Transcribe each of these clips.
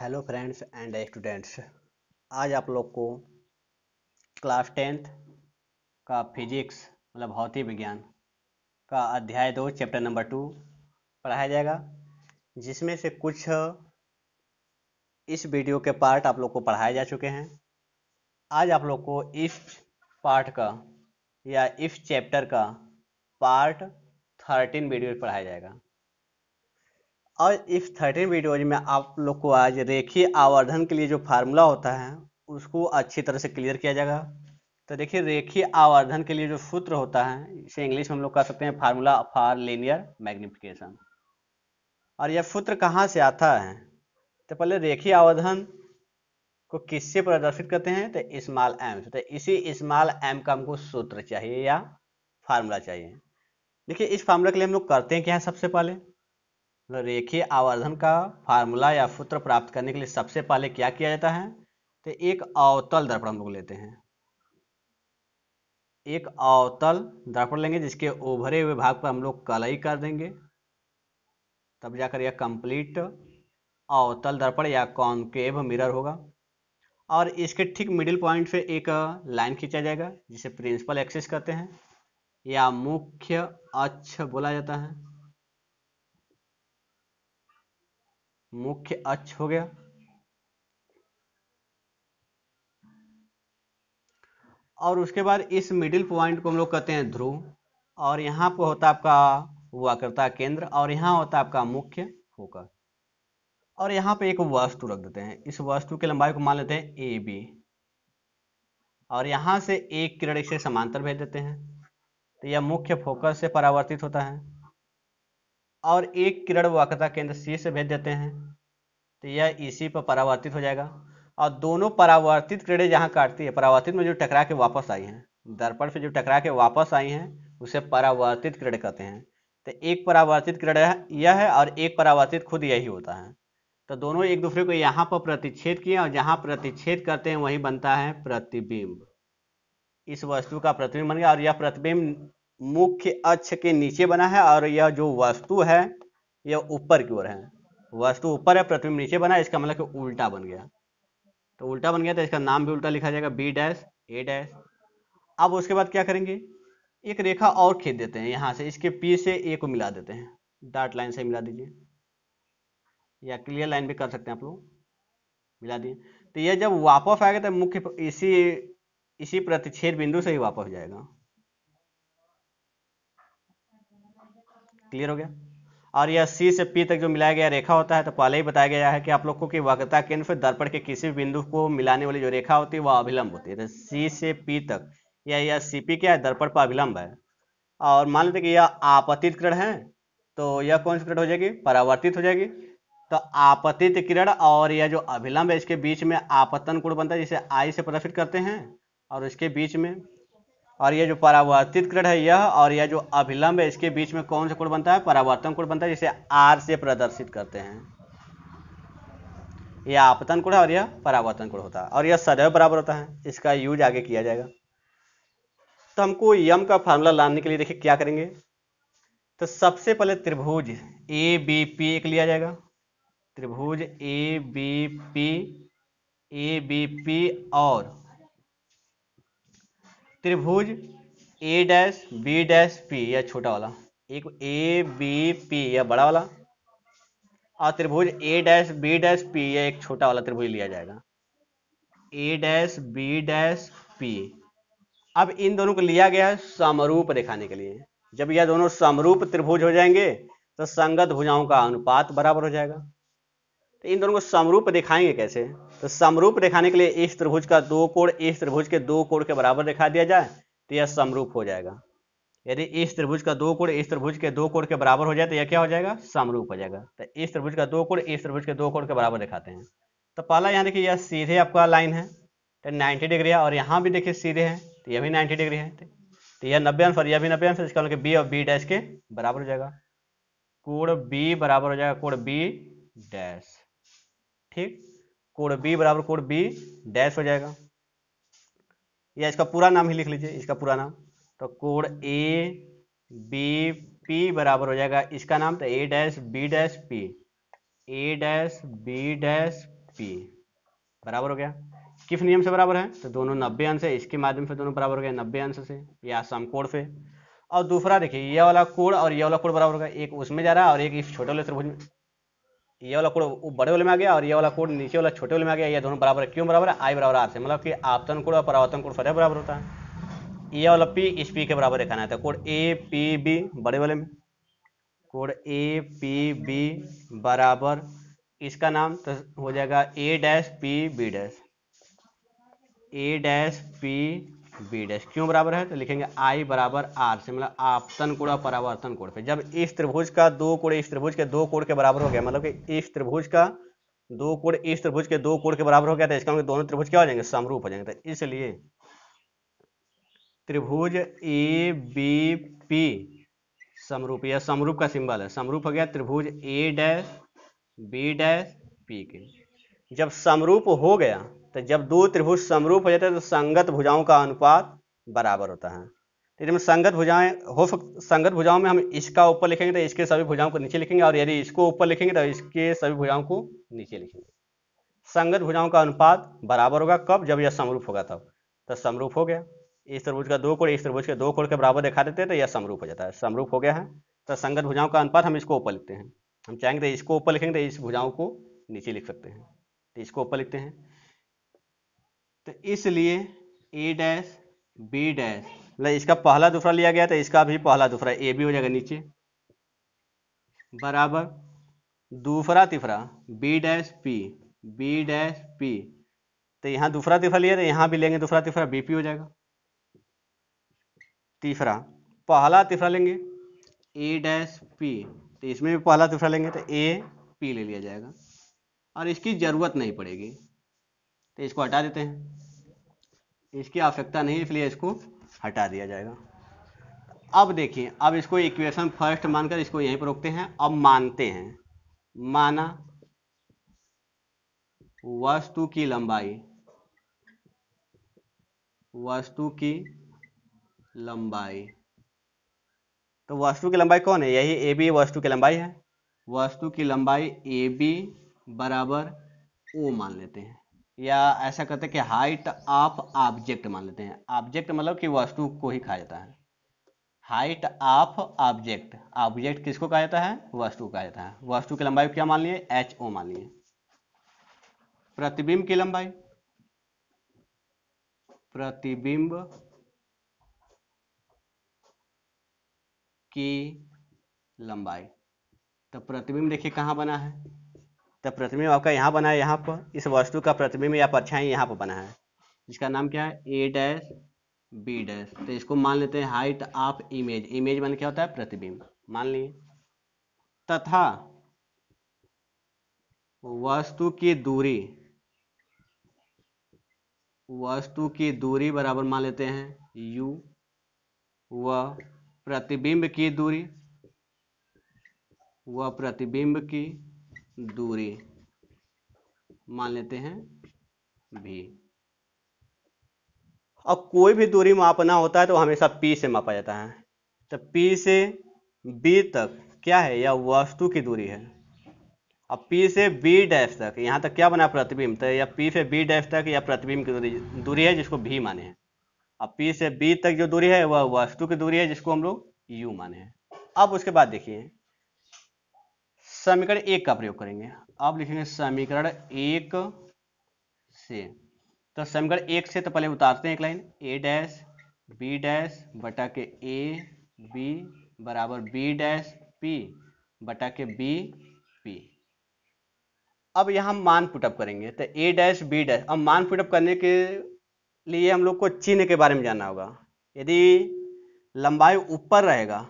hello friends and students आज आप लोग को क्लास टेंथ का फिजिक्स मतलब भौतिक विज्ञान का अध्याय दो चैप्टर नंबर टू पढ़ाया जाएगा जिसमें से कुछ इस वीडियो के पार्ट आप लोग को पढ़ाए जा चुके हैं आज आप लोग को इस पार्ट का या इस चैप्टर का पार्ट थर्टीन वीडियो पढ़ाया जाएगा और इस थर्टीन वीडियोज में आप लोग को आज रेखी आवर्धन के लिए जो फार्मूला होता है उसको अच्छी तरह से क्लियर किया जाएगा तो देखिए रेखी आवर्धन के लिए जो सूत्र होता है इसे इंग्लिश में हम लोग कह सकते हैं फार्मूला फॉर लीनियर मैग्निफिकेशन और यह सूत्र कहाँ से आता है तो पहले रेखी आवर्धन को किससे प्रदर्शित करते हैं तो स्मॉल एम से तो इसी स्मॉल एम का हमको सूत्र चाहिए या फार्मूला चाहिए देखिए इस फार्मूला के लिए हम लोग करते हैं क्या सबसे पहले मतलब रेखीय आवर्धन का फार्मूला या सूत्र प्राप्त करने के लिए सबसे पहले क्या किया जाता है तो एक अवतल दर्पण हम लोग लेते हैं एक अवतल दर्पण लेंगे जिसके उभरे हुए भाग पर हम लोग कलई कर देंगे तब जाकर यह कंप्लीट अवतल दर्पण या कॉन्केव मिरर होगा और इसके ठीक मिडिल पॉइंट पे एक लाइन खींचा जाएगा जिसे प्रिंसिपल एक्सेस करते हैं या मुख्य अक्ष बोला जाता है मुख्य अक्ष हो गया और उसके बाद इस मिडिल पॉइंट को हम लोग कहते हैं ध्रुव और यहाँ पर होता आपका हुआ करता केंद्र और यहाँ होता आपका मुख्य फोकस और यहाँ पे एक वस्तु रख देते हैं इस वस्तु की लंबाई को मान लेते हैं ए बी और यहां से एक किरण से समांतर भेज देते हैं तो यह मुख्य फोकस से परावर्तित होता है और एक किरण वाकता केंद्र सी से भेज देते हैं तो यह इसी e पर परावर्तित हो जाएगा और दोनों परावर्तित किरणें जहाँ काटती है परावर्तित में जो टकरा के वापस आई हैं दर्पण से जो टकरा के वापस आई हैं उसे परावर्तित किरण कहते हैं तो एक परावर्तित किरण यह है और एक परावर्तित खुद यही होता है तो दोनों एक दूसरे को यहाँ पर प्रतिच्छेद किए और जहाँ प्रतिच्छेद करते हैं वही बनता है प्रतिबिंब इस वस्तु का प्रतिबिंब बन गया और यह प्रतिबिंब मुख्य अक्ष के नीचे बना है और यह जो वस्तु है यह ऊपर की ओर है वस्तु ऊपर है प्रतिबिंब नीचे बना है इसका मतलब कि उल्टा बन गया तो उल्टा बन गया तो इसका नाम भी उल्टा लिखा जाएगा बी डैश ए डैश अब उसके बाद क्या करेंगे एक रेखा और खींच देते हैं यहाँ से इसके पी से ए को मिला देते हैं डार्ट लाइन से मिला दीजिए या क्लियर लाइन भी कर सकते हैं आप लोग मिला दिए तो यह जब वापस आएगा तो मुख्य इसी इसी प्रतिच्छेद बिंदु से ही वापस जाएगा क्लियर हो गया और यह सी से पी तक जो मिलाया गया रेखा होता है तो पहले ही बताया गया है कि आप लोग को कि वक्रता केंद्र फिर दर्पण के किसी भी बिंदु को मिलाने वाली जो रेखा होती है वह अभिलंब होती है तो सी से पी तक या यह सी पी क्या है दर्पण पर अभिलंब है और मान लेते कि यह आपतित किरण है तो यह कौन सी किरण हो जाएगी परावर्तित हो जाएगी तो आपतित किरण और यह जो अभिलंब है इसके बीच में आपतन कोण बनता है जिसे आई से प्रदर्शित करते हैं और इसके बीच में और यह जो परावर्तित किरण है यह और यह जो अभिलंब है इसके बीच में कौन सा कुण बनता है परावर्तन कुण बनता है जिसे आर से प्रदर्शित करते हैं यह आपतन कुण है और यह परावर्तन कुण होता है और यह सदैव बराबर होता है इसका यूज आगे किया जाएगा तो हमको यम का फार्मूला लाने के लिए देखिए क्या करेंगे तो सबसे पहले त्रिभुज ए बी पी एक लिया जाएगा त्रिभुज A B P A B P और त्रिभुज A dash B dash P या छोटा वाला एक ए बी पी या बड़ा वाला और त्रिभुज A dash B dash P या एक छोटा वाला त्रिभुज लिया जाएगा A dash B dash P अब इन दोनों को लिया गया है समरूप दिखाने के लिए जब यह दोनों समरूप त्रिभुज हो जाएंगे तो संगत भुजाओं का अनुपात बराबर हो जाएगा तो इन दोनों को समरूप दिखाएंगे कैसे तो समरूप दिखाने के लिए इस त्रिभुज का दो कोण इस त्रिभुज के दो कोण के बराबर दिखा दिया जाए तो यह समरूप हो जाएगा यदि इस त्रिभुज का दो कोण इस त्रिभुज के दो कोण के बराबर हो जाए तो यह क्या हो जाएगा समरूप हो जाएगा तो इस त्रिभुज का दो कोण इस त्रिभुज के दो कोण के बराबर दिखाते हैं तो पहला यहाँ देखिए यह सीधे आपका लाइन है तो नाइन्टी डिग्री है और यहाँ भी देखिए सीधे है तो यह भी नाइन्टी डिग्री है तो यह नब्बे अंश और यह भी नब्बे अंश इसका बी मतलब और बी डैश के बराबर हो जाएगा कोण बी बराबर हो जाएगा कोण बी डैश ठीक कोड बी बराबर कोड बी डैश हो जाएगा या इसका पूरा नाम ही लिख लीजिए इसका पूरा नाम तो कोड ए बी पी बराबर हो जाएगा इसका नाम तो A dash B dash P A dash B dash P बराबर हो गया किस नियम से बराबर है तो दोनों नब्बे अंश है इसके माध्यम से दोनों बराबर हो गया नब्बे अंश से या सम कोड से और दूसरा देखिए यह वाला कोड और यह वाला कोड बराबर होगा एक उसमें जा रहा है और एक इस छोटे वाले त्रिभुज में ये वाला कोड वो बड़े वाले में आ गया और ये वाला कोड नीचे वाला छोटे वाले में आ गया ये दोनों बराबर है क्यों बराबर है आई बराबर आर से मतलब कि आपतन कोड और परावर्तन कोड फर्क बराबर होता है ये वाला पी इस पी के बराबर रेखा आता है तो कोड ए पी बी बड़े वाले में कोड ए पी बी बराबर इसका नाम तो हो जाएगा A dash P B dash A dash P B dash क्यों बराबर है तो लिखेंगे I बराबर R से मतलब आपतन कोण और परावर्तन कोण पे जब इस त्रिभुज का दो कोण इस त्रिभुज के दो कोण के बराबर हो गया मतलब कि इस त्रिभुज का दो कोण इस त्रिभुज के दो कोण के बराबर हो गया तो इसका मतलब दोनों त्रिभुज क्या हो जाएंगे समरूप हो जाएंगे तो इसलिए त्रिभुज ए बी पी समरूप यह समरूप का सिंबल है समरूप हो गया त्रिभुज A dash B dash P के जब समरूप हो गया तो जब दो त्रिभुज समरूप हो जाते हैं तो संगत भुजाओं का अनुपात बराबर होता है तो इसमें संगत भुजाएं हो संगत भुजाओं में हम इसका ऊपर लिखेंगे तो इसके सभी भुजाओं को नीचे लिखेंगे और यदि इसको ऊपर लिखेंगे तो इसके सभी भुजाओं को नीचे लिखेंगे संगत भुजाओं का अनुपात बराबर होगा कब जब यह समरूप होगा तब तो समरूप हो गया इस त्रिभुज का दो कोण इस त्रिभुज के दो कोण के बराबर दिखा देते हैं तो यह समरूप हो जाता है समरूप हो गया है तो संगत भुजाओं का अनुपात हम इसको ऊपर लिखते हैं हम चाहेंगे तो इसको ऊपर लिखेंगे तो इस भुजाओं को नीचे लिख सकते हैं तो इसको ऊपर लिखते हैं तो इसलिए ए डैश बी डैश मतलब इसका पहला दूसरा लिया गया तो इसका भी पहला दूसरा ए भी हो जाएगा नीचे बराबर दूसरा तीसरा B dash P B dash P तो यहां दूसरा तीसरा लिया तो यहां भी लेंगे दूसरा तीसरा बी पी हो जाएगा तीसरा पहला तीसरा लेंगे ए डैश पी तो इसमें भी पहला तीसरा लेंगे तो ए पी ले लिया जाएगा और इसकी ज़रूरत नहीं पड़ेगी तो इसको हटा देते हैं इसकी आवश्यकता नहीं इसलिए इसको हटा दिया जाएगा अब देखिए अब इसको इक्वेशन फर्स्ट मानकर इसको यहीं पर रोकते हैं अब मानते हैं माना वस्तु की लंबाई वस्तु की लंबाई तो वस्तु की लंबाई कौन है यही ए बी वस्तु की लंबाई है वस्तु की लंबाई ए बी बराबर ओ मान लेते हैं या ऐसा कहते हैं कि हाइट ऑफ ऑब्जेक्ट मान लेते हैं ऑब्जेक्ट मतलब कि वस्तु को ही कहा जाता है हाइट ऑफ ऑब्जेक्ट ऑब्जेक्ट किसको कहा जाता है वस्तु कहा जाता है वस्तु की लंबाई क्या मान लिए एच ओ मान लिए प्रतिबिंब की लंबाई प्रतिबिंब की लंबाई तो प्रतिबिंब देखिए कहां बना है तो प्रतिबिंब आपका यहाँ बना है यहाँ पर इस वस्तु का प्रतिबिंब या परछाई यहाँ पर बना है जिसका नाम क्या है ए डैश बी डैश तो इसको मान लेते हैं हाइट ऑफ इमेज इमेज मान क्या होता है प्रतिबिंब मान लिए तथा वस्तु की दूरी वस्तु की दूरी बराबर मान लेते हैं u व प्रतिबिंब की दूरी व प्रतिबिंब की दूरी मान लेते हैं भी अब कोई भी दूरी मापना होता है तो हमेशा पी से मापा जाता है तो पी से बी तक क्या है यह वस्तु की दूरी है अब पी से बी डैश तक यहाँ तक क्या बना प्रतिबिंब तो या पी से बी डैश तक या प्रतिबिंब की दूरी दूरी है जिसको भी माने हैं अब पी से बी तक जो दूरी है वह वस्तु की दूरी है जिसको हम लोग यू माने हैं अब उसके बाद देखिए समीकरण एक का प्रयोग करेंगे आप लिखेंगे समीकरण एक से तो समीकरण एक से तो पहले उतारते हैं एक line A dash B dash बटा के ए बी बराबर बी डैश पी बटा के बी पी अब यहाँ मान पुटअप करेंगे तो ए डैश बी डैश अब मान पुटअप करने के लिए हम लोग को चिन्ह के बारे में जानना होगा यदि लंबाई ऊपर रहेगा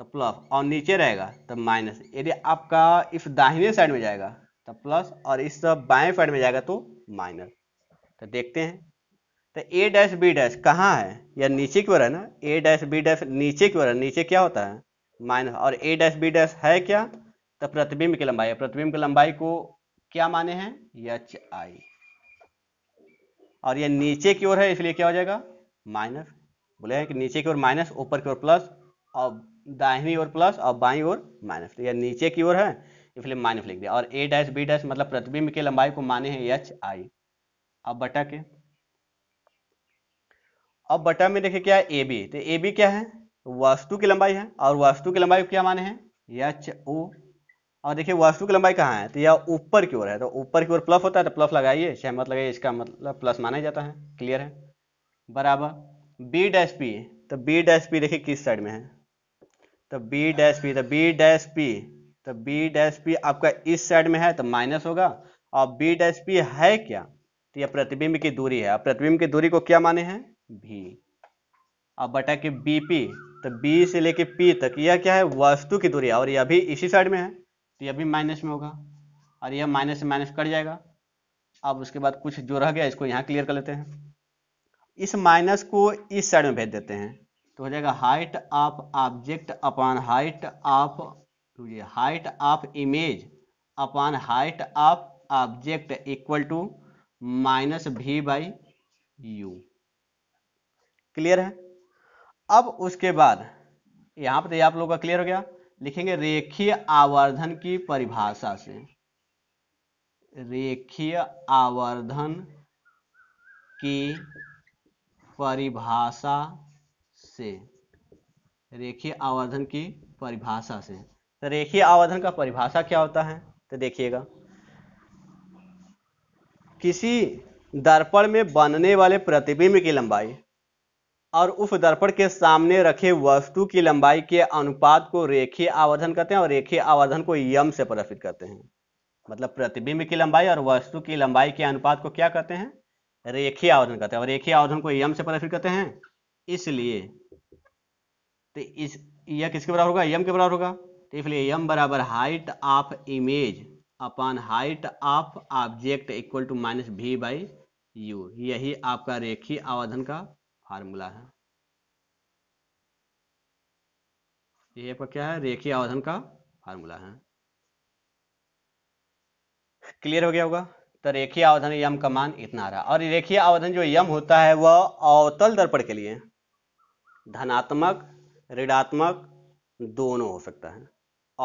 तो प्लस और नीचे रहेगा तो माइनस यदि आपका इस दाहिने साइड में जाएगा तो प्लस और इस बाएं साइड में जाएगा तो माइनस तो देखते हैं तो ए डैश बी डैश कहाँ है या नीचे की ओर है ना ए डैश बी डैश नीचे की ओर है नीचे क्या होता है माइनस और ए डैश बी डैश है क्या तो प्रतिबिंब की लंबाई प्रतिबिंब की लंबाई को क्या माने हैं यच आई और ये नीचे की ओर है इसलिए क्या हो जाएगा माइनस बोले हैं कि नीचे की ओर माइनस ऊपर की ओर प्लस और दाहिनी ओर प्लस और बाई ओर माइनस तो यह नीचे की ओर है इसलिए माइनस लिख दिया और ए डैश बी डैश मतलब प्रतिबिंब की लंबाई को माने हैं एच आई अब बटा के अब बटा में देखिए क्या है ए बी तो ए बी क्या है वास्तु की लंबाई है और वास्तु की लंबाई क्या माने हैं एच ओ और देखिए वास्तु की लंबाई कहाँ है तो यह ऊपर की ओर है तो ऊपर की ओर प्लस होता है तो प्लस लगाइए सहमत मतलब लगाइए इसका मतलब प्लस माना जाता है क्लियर है बराबर बी डैश पी तो बी डैश पी देखिए किस साइड में है तो बी डैश पी तो बी डैश पी तो बी डैश पी आपका इस साइड में है तो माइनस होगा और बी डैश पी है क्या तो यह प्रतिबिंब की दूरी है प्रतिबिंब की दूरी को क्या माने हैं भी अब बटा के बी पी तो बी से लेके पी तक यह क्या है वस्तु की दूरी और यह भी इसी साइड में है तो यह भी माइनस में होगा और यह माइनस से माइनस कट जाएगा अब उसके बाद कुछ जो रह गया इसको यहाँ क्लियर कर लेते हैं इस माइनस को इस साइड में भेज देते हैं तो हो जाएगा height of object upon height of height of image upon height of object equal to minus V by U clear है अब उसके बाद यहां पर तो आप लोगों का क्लियर हो गया लिखेंगे रेखीय आवर्धन की परिभाषा से रेखीय आवर्धन की परिभाषा से रेखीय आवर्धन की परिभाषा से तो रेखीय आवर्धन का परिभाषा क्या होता है तो देखिएगा किसी दर्पण में बनने वाले प्रतिबिंब की लंबाई और उस दर्पण के सामने रखे वस्तु की लंबाई के अनुपात को रेखीय आवर्धन कहते हैं और रेखीय आवर्धन को यम से प्रदर्शित करते हैं मतलब प्रतिबिंब की लंबाई और वस्तु की लंबाई के अनुपात को क्या कहते हैं रेखीय आवर्धन कहते हैं और रेखीय आवर्धन को यम से प्रदर्शित करते हैं इसलिए तो इस यह किसके बराबर होगा यम के बराबर होगा तो इसलिए यम बराबर height of image upon height of object equal to minus V by U यही आपका रेखी आवर्धन का फार्मूला है यह आपका क्या है रेखी आवर्धन का फार्मूला है क्लियर हो गया होगा तो रेखी आवधन यम का मान इतना आ रहा और रेखी आवधन जो यम होता है वह अवतल दर्पण के लिए धनात्मक ऋणात्मक दोनों हो सकता है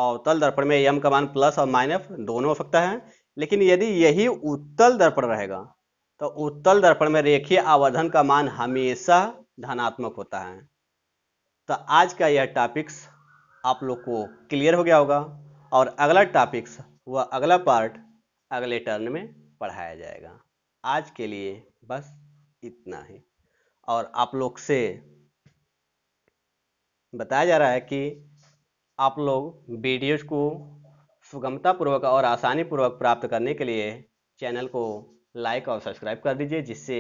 अवतल दर्पण में यम का मान प्लस और माइनस दोनों हो सकता है लेकिन यदि यही उत्तल दर्पण रहेगा तो उत्तल दर्पण में रेखीय आवर्धन का मान हमेशा धनात्मक होता है तो आज का यह टॉपिक्स आप लोग को क्लियर हो गया होगा और अगला टॉपिक्स व अगला पार्ट अगले टर्न में पढ़ाया जाएगा आज के लिए बस इतना ही और आप लोग से बताया जा रहा है कि आप लोग वीडियोज को सुगमतापूर्वक और आसानी पूर्वक प्राप्त करने के लिए चैनल को लाइक और सब्सक्राइब कर दीजिए जिससे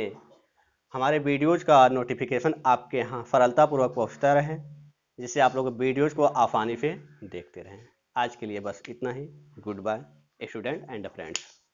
हमारे वीडियोज का नोटिफिकेशन आपके यहाँ सरलतापूर्वक पहुँचता रहे जिससे आप लोग वीडियोज को आसानी से देखते रहें आज के लिए बस इतना ही good bye student and friends